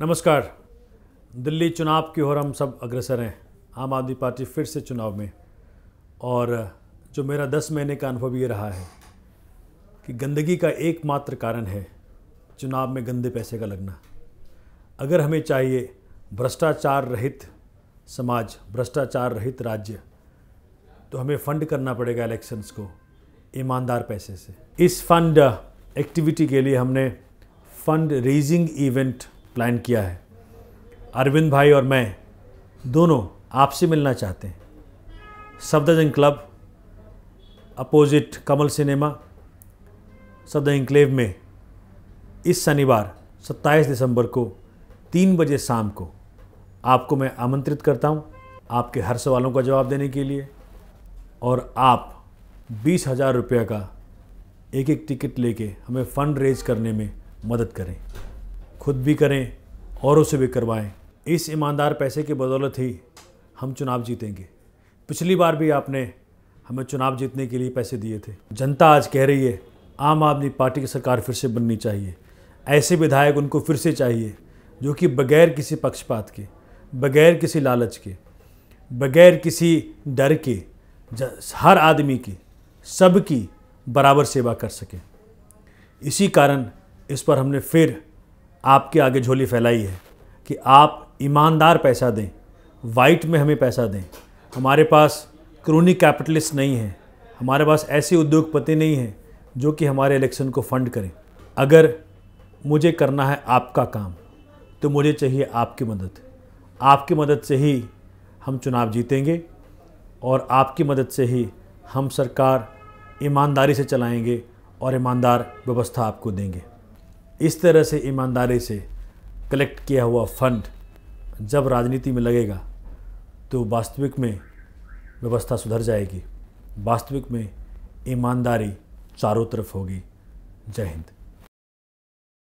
नमस्कार दिल्ली चुनाव की ओर हम सब अग्रसर हैं आम आदमी पार्टी फिर से चुनाव में और जो मेरा दस महीने का अनुभव ये रहा है कि गंदगी का एकमात्र कारण है चुनाव में गंदे पैसे का लगना अगर हमें चाहिए भ्रष्टाचार रहित समाज भ्रष्टाचार रहित राज्य तो हमें फंड करना पड़ेगा इलेक्शंस को ईमानदार पैसे से इस फंड एक्टिविटी के लिए हमने फंड रेजिंग इवेंट प्लान किया है अरविंद भाई और मैं दोनों आपसे मिलना चाहते हैं Safdarjung club opposite Kamal cinema सफद इंक्लेव में इस शनिवार 27 दिसंबर को तीन बजे शाम को आपको मैं आमंत्रित करता हूं आपके हर सवालों का जवाब देने के लिए और आप बीस हज़ार रुपये का एक एक टिकट लेके हमें फ़ंड रेज करने में मदद करें खुद भी करें औरों से भी करवाएं इस ईमानदार पैसे की बदौलत ही हम चुनाव जीतेंगे पिछली बार भी आपने हमें चुनाव जीतने के लिए पैसे दिए थे जनता आज कह रही है आम आदमी पार्टी की सरकार फिर से बननी चाहिए ऐसे विधायक उनको फिर से चाहिए जो कि बगैर किसी पक्षपात के बगैर किसी लालच के बगैर किसी डर के हर आदमी की सबकी बराबर सेवा कर सकें इसी कारण इस पर हमने फिर आपके आगे झोली फैलाई है कि आप ईमानदार पैसा दें वाइट में हमें पैसा दें हमारे पास क्रोनी कैपिटलिस्ट नहीं है हमारे पास ऐसे उद्योगपति नहीं हैं जो कि हमारे इलेक्शन को फंड करें अगर मुझे करना है आपका काम तो मुझे चाहिए आपकी मदद आपकी मदद से ही हम चुनाव जीतेंगे और आपकी मदद से ही हम सरकार ईमानदारी से चलाएंगे और ईमानदार व्यवस्था आपको देंगे इस तरह से ईमानदारी से कलेक्ट किया हुआ फंड जब राजनीति में लगेगा तो वास्तविक में व्यवस्था सुधर जाएगी वास्तविक में ईमानदारी चारों तरफ होगी जय हिंद